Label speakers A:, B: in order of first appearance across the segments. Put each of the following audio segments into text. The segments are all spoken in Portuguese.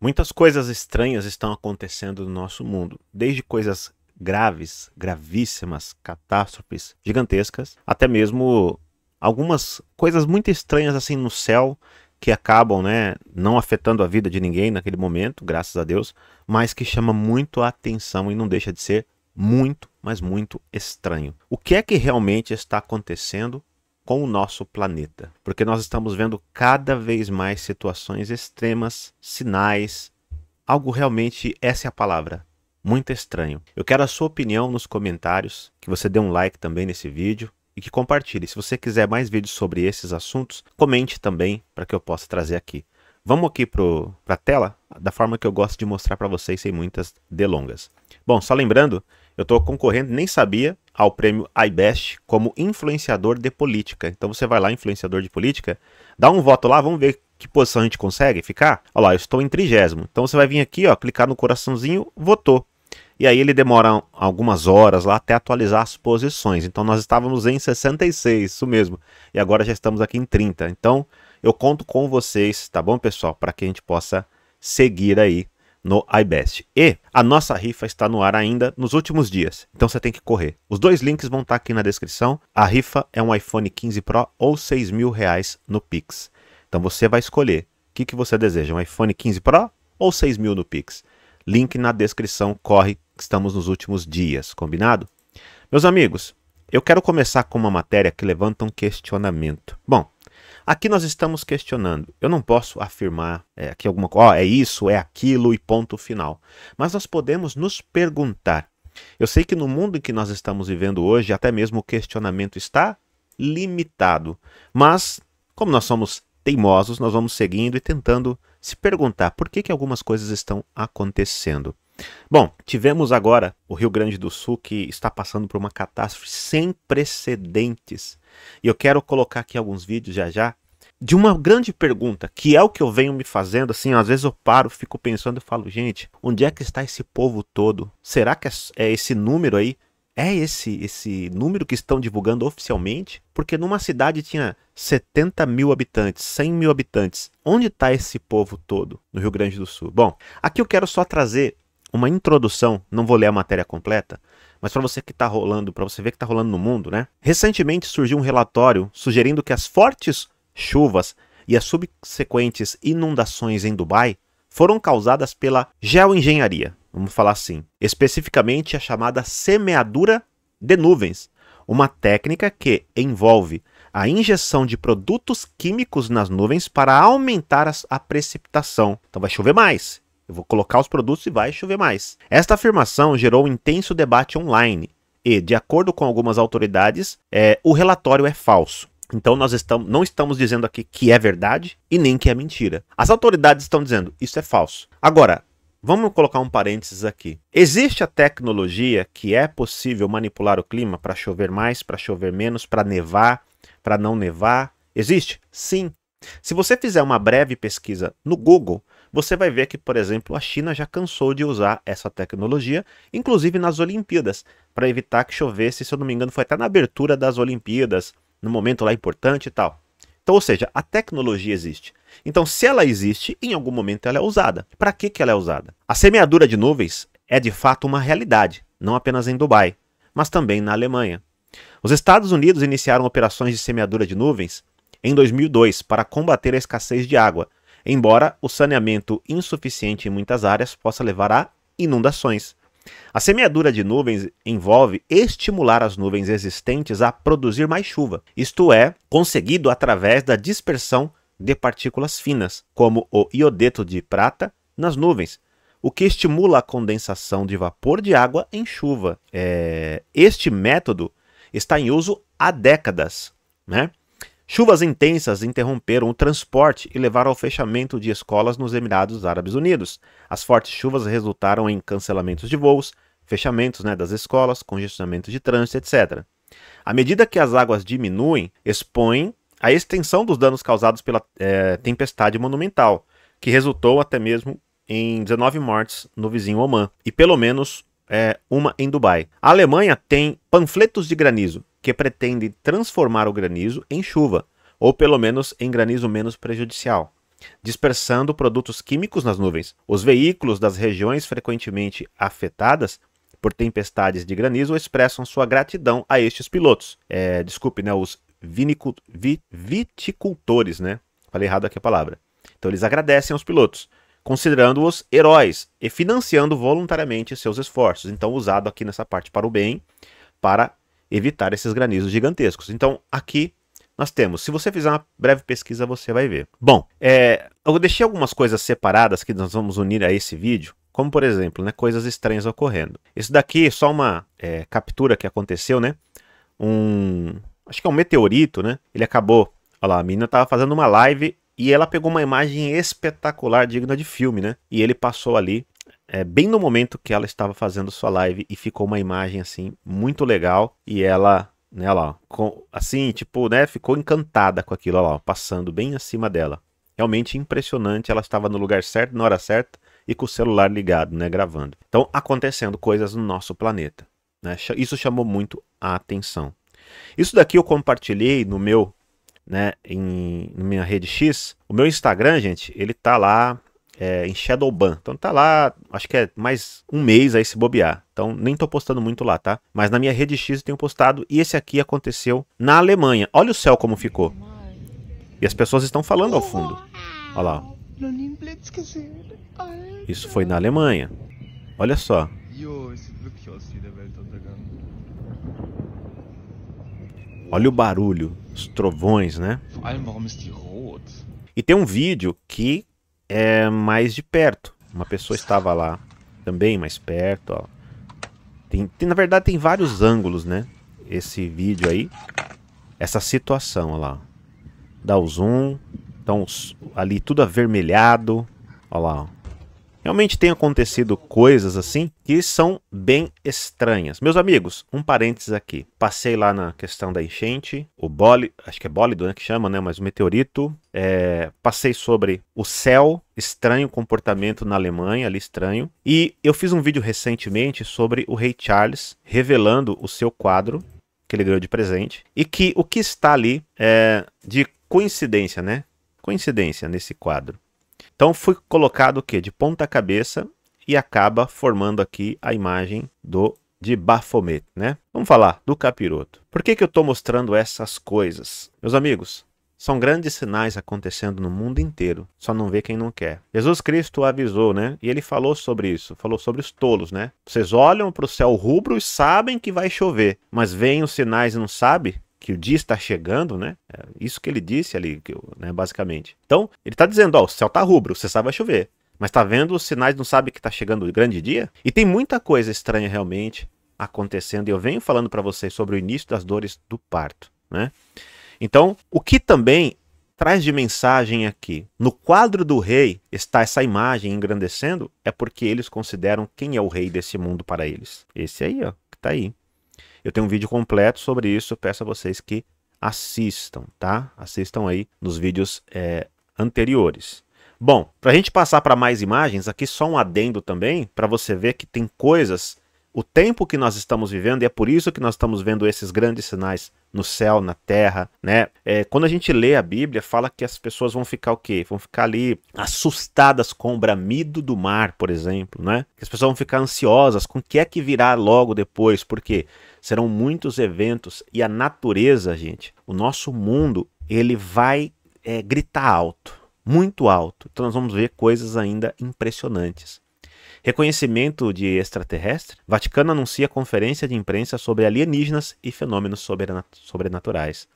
A: Muitas coisas estranhas estão acontecendo no nosso mundo, desde coisas graves, gravíssimas, catástrofes gigantescas, até mesmo algumas coisas muito estranhas assim no céu que acabam, né, não afetando a vida de ninguém naquele momento, graças a Deus, mas que chama muito a atenção e não deixa de ser muito, mas muito estranho. O que é que realmente está acontecendo com o nosso planeta, porque nós estamos vendo cada vez mais situações extremas, sinais, algo realmente, essa é a palavra, muito estranho. Eu quero a sua opinião nos comentários, que você dê um like também nesse vídeo e que compartilhe. Se você quiser mais vídeos sobre esses assuntos, comente também para que eu possa trazer aqui. Vamos aqui para a tela, da forma que eu gosto de mostrar para vocês sem muitas delongas. Bom, só lembrando eu estou concorrendo, nem sabia, ao prêmio iBest como influenciador de política. Então você vai lá, influenciador de política, dá um voto lá, vamos ver que posição a gente consegue ficar. Olha lá, eu estou em trigésimo. Então você vai vir aqui, ó, clicar no coraçãozinho, votou. E aí ele demora algumas horas lá até atualizar as posições. Então nós estávamos em 66, isso mesmo. E agora já estamos aqui em 30. Então eu conto com vocês, tá bom, pessoal? Para que a gente possa seguir aí no iBest. E a nossa rifa está no ar ainda nos últimos dias, então você tem que correr. Os dois links vão estar tá aqui na descrição. A rifa é um iPhone 15 Pro ou 6 mil reais no Pix. Então você vai escolher o que, que você deseja, um iPhone 15 Pro ou 6 mil no Pix. Link na descrição, corre, estamos nos últimos dias, combinado? Meus amigos, eu quero começar com uma matéria que levanta um questionamento. Bom, Aqui nós estamos questionando. Eu não posso afirmar é, alguma coisa, oh, é isso, é aquilo e ponto final. Mas nós podemos nos perguntar. Eu sei que no mundo em que nós estamos vivendo hoje, até mesmo o questionamento está limitado. Mas, como nós somos teimosos, nós vamos seguindo e tentando se perguntar por que, que algumas coisas estão acontecendo. Bom, tivemos agora o Rio Grande do Sul que está passando por uma catástrofe sem precedentes. E eu quero colocar aqui alguns vídeos já já de uma grande pergunta, que é o que eu venho me fazendo, assim, às vezes eu paro, fico pensando e falo, gente, onde é que está esse povo todo? Será que é, é esse número aí? É esse esse número que estão divulgando oficialmente? Porque numa cidade tinha 70 mil habitantes, 100 mil habitantes. Onde está esse povo todo no Rio Grande do Sul? Bom, aqui eu quero só trazer uma introdução, não vou ler a matéria completa, mas para você que está rolando, para você ver que está rolando no mundo, né? Recentemente surgiu um relatório sugerindo que as fortes chuvas e as subsequentes inundações em Dubai foram causadas pela geoengenharia, vamos falar assim, especificamente a chamada semeadura de nuvens, uma técnica que envolve a injeção de produtos químicos nas nuvens para aumentar a precipitação. Então vai chover mais. Eu vou colocar os produtos e vai chover mais. Esta afirmação gerou um intenso debate online e, de acordo com algumas autoridades, é, o relatório é falso. Então nós estamos, não estamos dizendo aqui que é verdade e nem que é mentira. As autoridades estão dizendo isso é falso. Agora, vamos colocar um parênteses aqui. Existe a tecnologia que é possível manipular o clima para chover mais, para chover menos, para nevar, para não nevar? Existe? Sim. Se você fizer uma breve pesquisa no Google, você vai ver que, por exemplo, a China já cansou de usar essa tecnologia, inclusive nas Olimpíadas, para evitar que chovesse, se eu não me engano, foi até na abertura das Olimpíadas, no momento lá importante e tal. Então, ou seja, a tecnologia existe. Então, se ela existe, em algum momento ela é usada. Para que, que ela é usada? A semeadura de nuvens é de fato uma realidade, não apenas em Dubai, mas também na Alemanha. Os Estados Unidos iniciaram operações de semeadura de nuvens em 2002 para combater a escassez de água, embora o saneamento insuficiente em muitas áreas possa levar a inundações. A semeadura de nuvens envolve estimular as nuvens existentes a produzir mais chuva, isto é, conseguido através da dispersão de partículas finas, como o iodeto de prata, nas nuvens, o que estimula a condensação de vapor de água em chuva. É... Este método está em uso há décadas. Né? Chuvas intensas interromperam o transporte e levaram ao fechamento de escolas nos Emirados Árabes Unidos. As fortes chuvas resultaram em cancelamentos de voos, fechamentos né, das escolas, congestionamento de trânsito, etc. À medida que as águas diminuem, expõem a extensão dos danos causados pela é, tempestade monumental, que resultou até mesmo em 19 mortes no vizinho Oman e pelo menos é, uma em Dubai. A Alemanha tem panfletos de granizo que pretende transformar o granizo em chuva, ou pelo menos em granizo menos prejudicial, dispersando produtos químicos nas nuvens. Os veículos das regiões frequentemente afetadas por tempestades de granizo expressam sua gratidão a estes pilotos. É, desculpe, né? Os vi... viticultores, né? Falei errado aqui a palavra. Então eles agradecem aos pilotos, considerando-os heróis e financiando voluntariamente seus esforços. Então usado aqui nessa parte para o bem, para evitar esses granizos gigantescos. Então, aqui nós temos. Se você fizer uma breve pesquisa, você vai ver. Bom, é, eu deixei algumas coisas separadas que nós vamos unir a esse vídeo, como por exemplo, né, coisas estranhas ocorrendo. Isso daqui é só uma é, captura que aconteceu, né? Um, acho que é um meteorito, né? Ele acabou. Olha lá, a menina estava fazendo uma live e ela pegou uma imagem espetacular, digna de filme, né? E ele passou ali é, bem no momento que ela estava fazendo sua live e ficou uma imagem assim muito legal e ela né lá com, assim tipo né ficou encantada com aquilo lá ó, passando bem acima dela realmente impressionante ela estava no lugar certo na hora certa e com o celular ligado né gravando então acontecendo coisas no nosso planeta né? isso chamou muito a atenção isso daqui eu compartilhei no meu né em, na minha rede X o meu Instagram gente ele tá lá é, em Shadowban. Então tá lá, acho que é mais um mês aí se bobear. Então nem tô postando muito lá, tá? Mas na minha rede X eu tenho postado e esse aqui aconteceu na Alemanha. Olha o céu como ficou. E as pessoas estão falando ao fundo. Olha lá. Isso foi na Alemanha. Olha só. Olha o barulho, os trovões, né? E tem um vídeo que é mais de perto. Uma pessoa estava lá também mais perto, ó. Tem, tem, na verdade tem vários ângulos, né? Esse vídeo aí, essa situação, ó lá. Dá o zoom, então ali tudo avermelhado, ó lá, ó. Realmente tem acontecido coisas assim que são bem estranhas. Meus amigos, um parênteses aqui. Passei lá na questão da enchente, o bólido, acho que é bólido né, que chama, né? Mas o meteorito. É, passei sobre o céu, estranho comportamento na Alemanha, ali estranho. E eu fiz um vídeo recentemente sobre o rei Charles revelando o seu quadro que ele ganhou de presente e que o que está ali é de coincidência, né? Coincidência nesse quadro então foi colocado o quê? De ponta cabeça e acaba formando aqui a imagem do de Baphomet, né? Vamos falar do capiroto. Por que, que eu estou mostrando essas coisas? Meus amigos, são grandes sinais acontecendo no mundo inteiro, só não vê quem não quer. Jesus Cristo avisou, né? E ele falou sobre isso, falou sobre os tolos, né? Vocês olham para o céu rubro e sabem que vai chover, mas veem os sinais e não sabem que o dia está chegando, né? É isso que ele disse ali, que, né, basicamente. Então, ele está dizendo, ó, o céu está rubro, você sabe vai chover. Mas está vendo os sinais, não sabe que está chegando o grande dia? E tem muita coisa estranha realmente acontecendo, e eu venho falando para vocês sobre o início das dores do parto, né? Então, o que também traz de mensagem aqui? No quadro do rei está essa imagem engrandecendo, é porque eles consideram quem é o rei desse mundo para eles. Esse aí, ó, que está aí. Eu tenho um vídeo completo sobre isso, peço a vocês que assistam, tá? Assistam aí nos vídeos é, anteriores. Bom, para a gente passar para mais imagens, aqui só um adendo também, para você ver que tem coisas o tempo que nós estamos vivendo, e é por isso que nós estamos vendo esses grandes sinais no céu, na terra, né? É, quando a gente lê a Bíblia, fala que as pessoas vão ficar o quê? Vão ficar ali assustadas com o bramido do mar, por exemplo, né? Que as pessoas vão ficar ansiosas com o que é que virá logo depois, porque serão muitos eventos e a natureza, gente, o nosso mundo, ele vai é, gritar alto, muito alto. Então nós vamos ver coisas ainda impressionantes. Reconhecimento de extraterrestre? Vaticano anuncia conferência de imprensa sobre alienígenas e fenômenos sobrenaturais.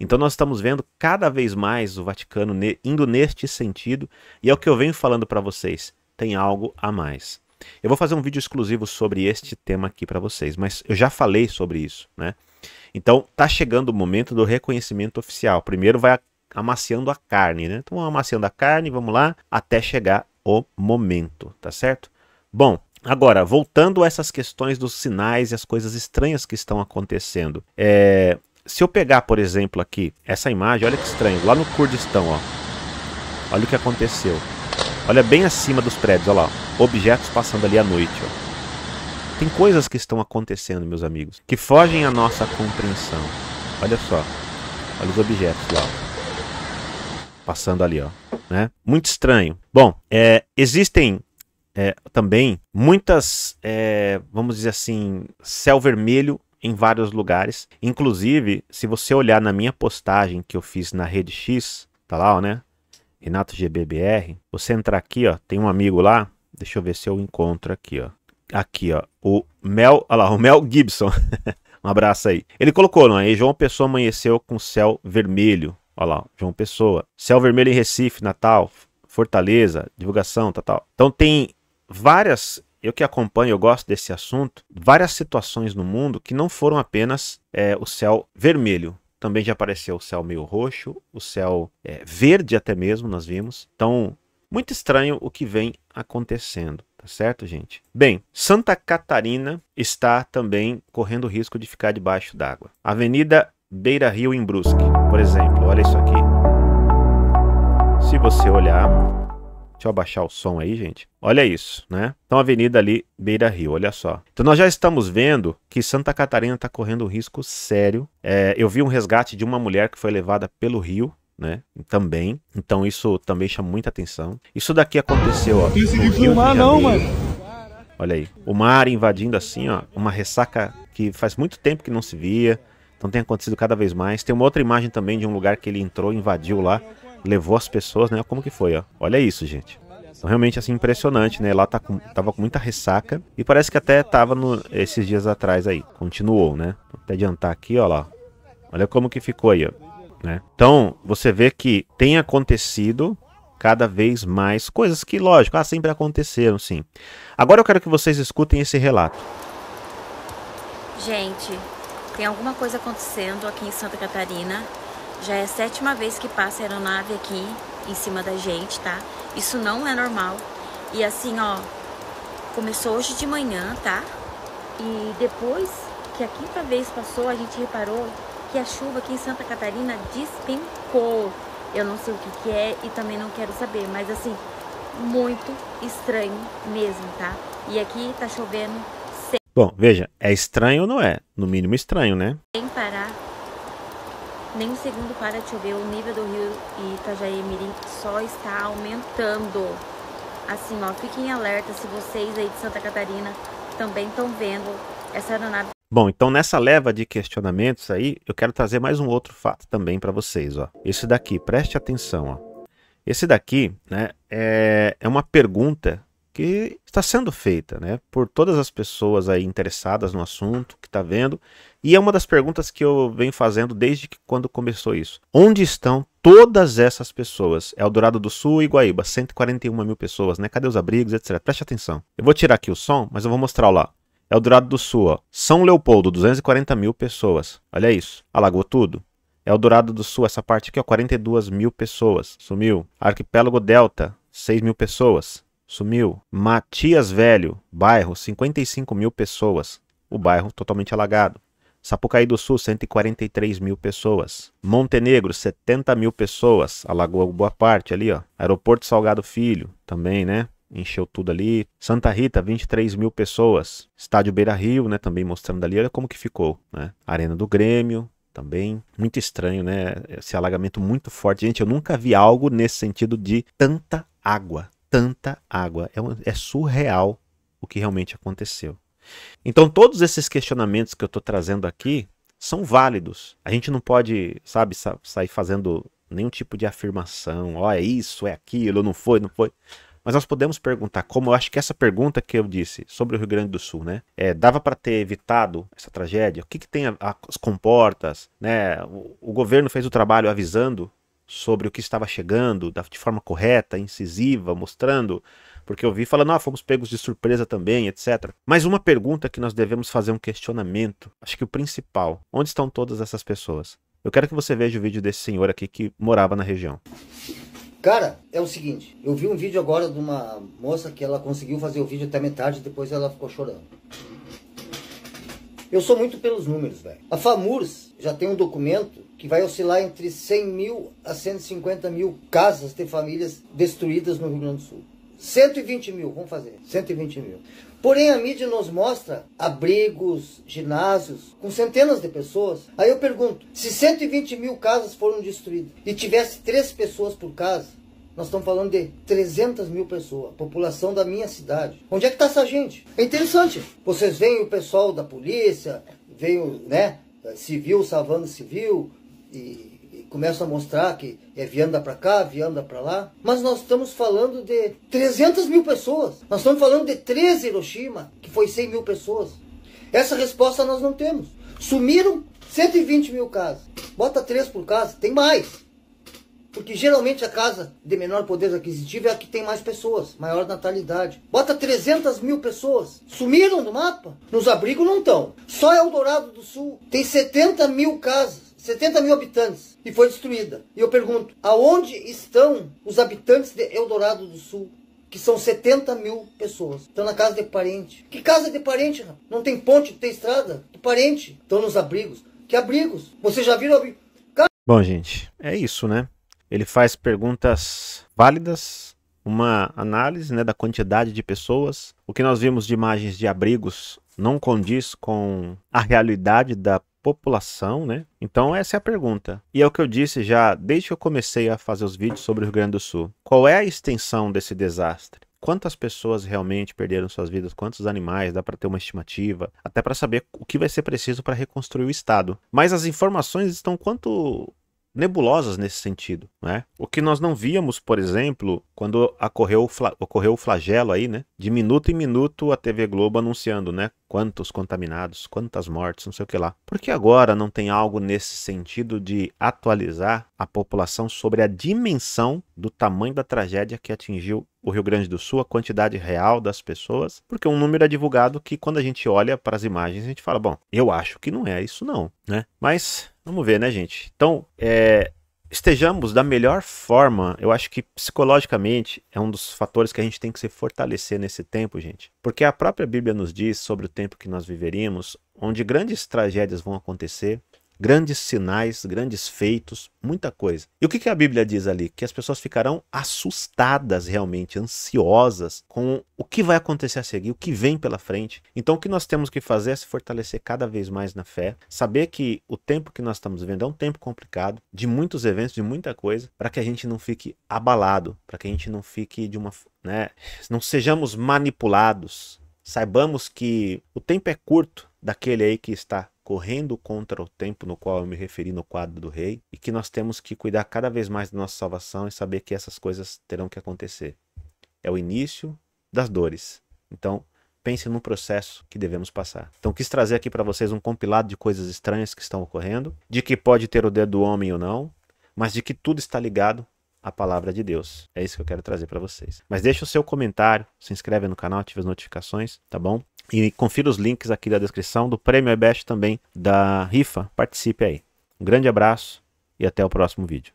A: Então nós estamos vendo cada vez mais o Vaticano indo neste sentido, e é o que eu venho falando para vocês, tem algo a mais. Eu vou fazer um vídeo exclusivo sobre este tema aqui para vocês, mas eu já falei sobre isso, né? Então tá chegando o momento do reconhecimento oficial. Primeiro vai amaciando a carne, né? Então amaciando a carne, vamos lá, até chegar o momento, tá certo? Bom, Agora, voltando a essas questões dos sinais e as coisas estranhas que estão acontecendo. É, se eu pegar, por exemplo, aqui, essa imagem, olha que estranho, lá no Kurdistão, ó. Olha o que aconteceu. Olha bem acima dos prédios, olha lá, objetos passando ali à noite, ó. Tem coisas que estão acontecendo, meus amigos, que fogem à nossa compreensão. Olha só. Olha os objetos lá. Passando ali, ó, né? Muito estranho. Bom, é, existem é, também muitas, é, vamos dizer assim, céu vermelho em vários lugares. Inclusive, se você olhar na minha postagem que eu fiz na Rede X, tá lá, ó, né? Renato GBBR. Você entrar aqui, ó, tem um amigo lá. Deixa eu ver se eu encontro aqui, ó. Aqui, ó, o Mel, olha lá, o Mel Gibson. um abraço aí. Ele colocou, não é? João Pessoa amanheceu com céu vermelho. Olha lá, João Pessoa. Céu vermelho em Recife, Natal, Fortaleza, divulgação, tal, tal. Então tem várias eu que acompanho, eu gosto desse assunto, várias situações no mundo que não foram apenas é, o céu vermelho. Também já apareceu o céu meio roxo, o céu é, verde até mesmo, nós vimos. Então, muito estranho o que vem acontecendo, tá certo, gente? Bem, Santa Catarina está também correndo risco de ficar debaixo d'água. Avenida Beira Rio em Brusque, por exemplo, olha isso aqui. Se você olhar, Deixa eu abaixar o som aí, gente. Olha isso, né? Então, avenida ali, Beira Rio, olha só. Então, nós já estamos vendo que Santa Catarina está correndo um risco sério. É, eu vi um resgate de uma mulher que foi levada pelo rio, né? Também. Então, isso também chama muita atenção. Isso daqui aconteceu, ó. Não filmar, não, mano. Olha aí. O mar invadindo assim, ó. Uma ressaca que faz muito tempo que não se via. Então, tem acontecido cada vez mais. Tem uma outra imagem também de um lugar que ele entrou, invadiu lá levou as pessoas, né? Como que foi, ó. Olha isso, gente. Então, realmente, assim, impressionante, né? Lá tá com, tava com muita ressaca e parece que até tava no, esses dias atrás aí. Continuou, né? Vou até adiantar aqui, ó lá. Olha como que ficou aí, ó. Né? Então, você vê que tem acontecido cada vez mais coisas que, lógico, ah, sempre aconteceram, sim. Agora eu quero que vocês escutem esse relato.
B: Gente, tem alguma coisa acontecendo aqui em Santa Catarina já é a sétima vez que passa a aeronave aqui em cima da gente, tá? Isso não é normal. E assim, ó, começou hoje de manhã, tá? E depois que a quinta vez passou, a gente reparou que a chuva aqui em Santa Catarina despencou. Eu não sei o que, que é e também não quero saber, mas assim, muito estranho mesmo, tá? E aqui tá chovendo. Sem...
A: Bom, veja, é estranho ou não é? No mínimo estranho, né?
B: nem segundo para é chover, o nível do rio Itajaí Mirim só está aumentando. Assim, ó, fiquem alerta se vocês aí de Santa Catarina também estão vendo essa aeronave.
A: Bom, então nessa leva de questionamentos aí, eu quero trazer mais um outro fato também para vocês, ó. Esse daqui, preste atenção, ó. Esse daqui, né, é, é uma pergunta que está sendo feita, né, por todas as pessoas aí interessadas no assunto, que está vendo, e é uma das perguntas que eu venho fazendo desde que quando começou isso. Onde estão todas essas pessoas? É o Dourado do Sul e Guaíba, 141 mil pessoas, né? Cadê os abrigos, etc. Preste atenção. Eu vou tirar aqui o som, mas eu vou mostrar lá. É o Dourado do Sul, ó. São Leopoldo, 240 mil pessoas. Olha isso. Alagou tudo. É o Dourado do Sul, essa parte aqui, ó, 42 mil pessoas. Sumiu. Arquipélago Delta, 6 mil pessoas sumiu. Matias Velho, bairro, 55 mil pessoas. O bairro totalmente alagado. Sapucaí do Sul, 143 mil pessoas. Montenegro, 70 mil pessoas. Alagou boa parte ali, ó. Aeroporto Salgado Filho, também, né? Encheu tudo ali. Santa Rita, 23 mil pessoas. Estádio Beira Rio, né? Também mostrando ali, olha como que ficou, né? Arena do Grêmio, também. Muito estranho, né? Esse alagamento muito forte. Gente, eu nunca vi algo nesse sentido de tanta água tanta água. É, é surreal o que realmente aconteceu. Então, todos esses questionamentos que eu estou trazendo aqui são válidos. A gente não pode, sabe, sa sair fazendo nenhum tipo de afirmação. Ó, oh, é isso, é aquilo, não foi, não foi. Mas nós podemos perguntar, como eu acho que essa pergunta que eu disse sobre o Rio Grande do Sul, né? É, dava para ter evitado essa tragédia? O que, que tem a, a, as comportas? Né? O, o governo fez o trabalho avisando sobre o que estava chegando da, de forma correta, incisiva, mostrando, porque eu vi falando, ah, fomos pegos de surpresa também, etc. Mas uma pergunta que nós devemos fazer é um questionamento, acho que o principal, onde estão todas essas pessoas? Eu quero que você veja o vídeo desse senhor aqui que morava na região.
B: Cara, é o seguinte, eu vi um vídeo agora de uma moça que ela conseguiu fazer o vídeo até metade, depois ela ficou chorando. Eu sou muito pelos números, velho. A FAMURS já tem um documento que vai oscilar entre 100 mil a 150 mil casas de famílias destruídas no Rio Grande do Sul. 120 mil, vamos fazer, 120 mil. Porém, a mídia nos mostra abrigos, ginásios, com centenas de pessoas. Aí eu pergunto, se 120 mil casas foram destruídas e tivesse três pessoas por casa, nós estamos falando de 300 mil pessoas, população da minha cidade. Onde é que está essa gente? É interessante. Vocês veem o pessoal da polícia, veem, né, civil salvando civil, e, e começam a mostrar que é vianda para cá, vianda para lá. Mas nós estamos falando de 300 mil pessoas. Nós estamos falando de 13 Hiroshima, que foi 100 mil pessoas. Essa resposta nós não temos. Sumiram 120 mil casas. Bota três por casa, tem mais. Porque geralmente a casa de menor poder aquisitivo é a que tem mais pessoas, maior natalidade. Bota 300 mil pessoas. Sumiram do mapa? Nos abrigos não estão. Só Eldorado do Sul tem 70 mil casas. 70 mil habitantes e foi destruída. E eu pergunto, aonde estão os habitantes de Eldorado do Sul? Que são 70 mil pessoas. Estão na casa de parente. Que casa de parente, rapaz? Não tem ponte, não tem estrada. de parente. Estão nos abrigos. Que abrigos? você já viram abrigos?
A: Bom, gente, é isso, né? Ele faz perguntas válidas, uma análise né, da quantidade de pessoas. O que nós vimos de imagens de abrigos não condiz com a realidade da população, né? Então essa é a pergunta. E é o que eu disse já desde que eu comecei a fazer os vídeos sobre o Rio Grande do Sul. Qual é a extensão desse desastre? Quantas pessoas realmente perderam suas vidas? Quantos animais? Dá para ter uma estimativa, até para saber o que vai ser preciso para reconstruir o estado. Mas as informações estão quanto nebulosas nesse sentido, né? O que nós não víamos, por exemplo, quando ocorreu, ocorreu o flagelo aí, né? De minuto em minuto a TV Globo anunciando, né? Quantos contaminados, quantas mortes, não sei o que lá. Por que agora não tem algo nesse sentido de atualizar a população sobre a dimensão do tamanho da tragédia que atingiu o Rio Grande do Sul, a quantidade real das pessoas, porque um número é divulgado que quando a gente olha para as imagens, a gente fala, bom, eu acho que não é isso não, né? Mas Vamos ver, né, gente? Então, é, estejamos da melhor forma. Eu acho que psicologicamente é um dos fatores que a gente tem que se fortalecer nesse tempo, gente. Porque a própria Bíblia nos diz sobre o tempo que nós viveríamos, onde grandes tragédias vão acontecer, grandes sinais, grandes feitos, muita coisa. E o que, a Bíblia diz ali? Que as pessoas ficarão assustadas realmente, ansiosas com o que vai acontecer a seguir, o que vem pela frente. Então o que nós temos que fazer é se fortalecer cada vez mais na fé, saber que o tempo que nós estamos vivendo é um tempo complicado, de muitos eventos, de muita coisa, para que a gente não fique abalado, para que a gente não fique de uma. Né, não sejamos manipulados. Saibamos que o tempo é curto daquele aí que está correndo contra o tempo no qual eu me referi no quadro do rei, e que nós temos que cuidar cada vez mais da nossa salvação e saber que essas coisas terão que acontecer. É o início das dores. Então, pense no processo que devemos passar. Então, quis trazer aqui para vocês um compilado de coisas estranhas que estão ocorrendo, de que pode ter o dedo do homem ou não, mas de que tudo está ligado à palavra de Deus. É isso que eu quero trazer para vocês. Mas deixa o seu comentário, se inscreve no canal, ativa as notificações, tá bom? E confira os links aqui da descrição do prêmio EBEST também da rifa. Participe aí. Um grande abraço e até o próximo vídeo.